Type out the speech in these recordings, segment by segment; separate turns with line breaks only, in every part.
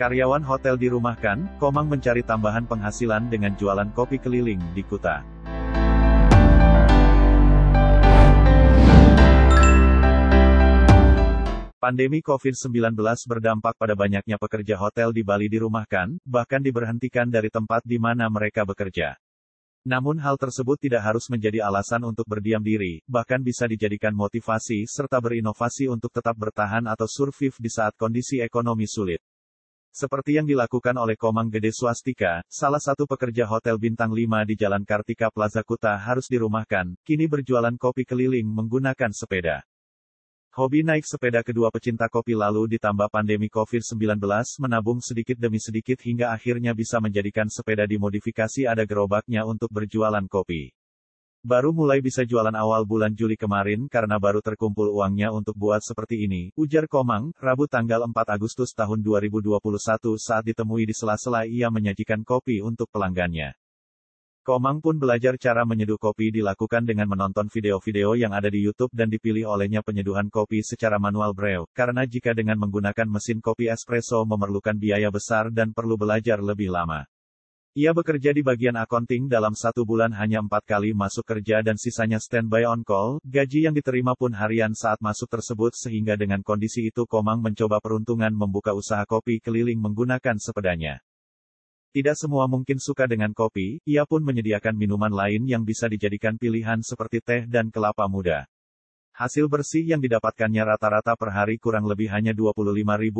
Karyawan hotel dirumahkan, Komang mencari tambahan penghasilan dengan jualan kopi keliling di Kuta. Pandemi COVID-19 berdampak pada banyaknya pekerja hotel di Bali dirumahkan, bahkan diberhentikan dari tempat di mana mereka bekerja. Namun hal tersebut tidak harus menjadi alasan untuk berdiam diri, bahkan bisa dijadikan motivasi serta berinovasi untuk tetap bertahan atau survive di saat kondisi ekonomi sulit. Seperti yang dilakukan oleh Komang Gede Swastika, salah satu pekerja Hotel Bintang 5 di Jalan Kartika Plaza Kuta harus dirumahkan, kini berjualan kopi keliling menggunakan sepeda. Hobi naik sepeda kedua pecinta kopi lalu ditambah pandemi COVID-19 menabung sedikit demi sedikit hingga akhirnya bisa menjadikan sepeda dimodifikasi ada gerobaknya untuk berjualan kopi. Baru mulai bisa jualan awal bulan Juli kemarin karena baru terkumpul uangnya untuk buat seperti ini, ujar Komang, Rabu tanggal 4 Agustus tahun 2021 saat ditemui di sela-sela ia menyajikan kopi untuk pelanggannya. Komang pun belajar cara menyeduh kopi dilakukan dengan menonton video-video yang ada di YouTube dan dipilih olehnya penyeduhan kopi secara manual breu, karena jika dengan menggunakan mesin kopi espresso memerlukan biaya besar dan perlu belajar lebih lama. Ia bekerja di bagian accounting dalam satu bulan hanya empat kali masuk kerja dan sisanya standby on call, gaji yang diterima pun harian saat masuk tersebut sehingga dengan kondisi itu Komang mencoba peruntungan membuka usaha kopi keliling menggunakan sepedanya. Tidak semua mungkin suka dengan kopi, ia pun menyediakan minuman lain yang bisa dijadikan pilihan seperti teh dan kelapa muda. Hasil bersih yang didapatkannya rata-rata per hari kurang lebih hanya 25.000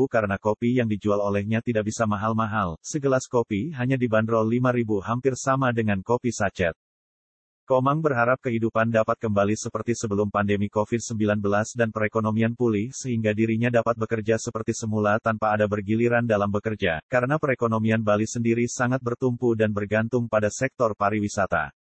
karena kopi yang dijual olehnya tidak bisa mahal-mahal. Segelas kopi hanya dibanderol 5.000 hampir sama dengan kopi sachet. Komang berharap kehidupan dapat kembali seperti sebelum pandemi COVID-19 dan perekonomian pulih sehingga dirinya dapat bekerja seperti semula tanpa ada bergiliran dalam bekerja, karena perekonomian Bali sendiri sangat bertumpu dan bergantung pada sektor pariwisata.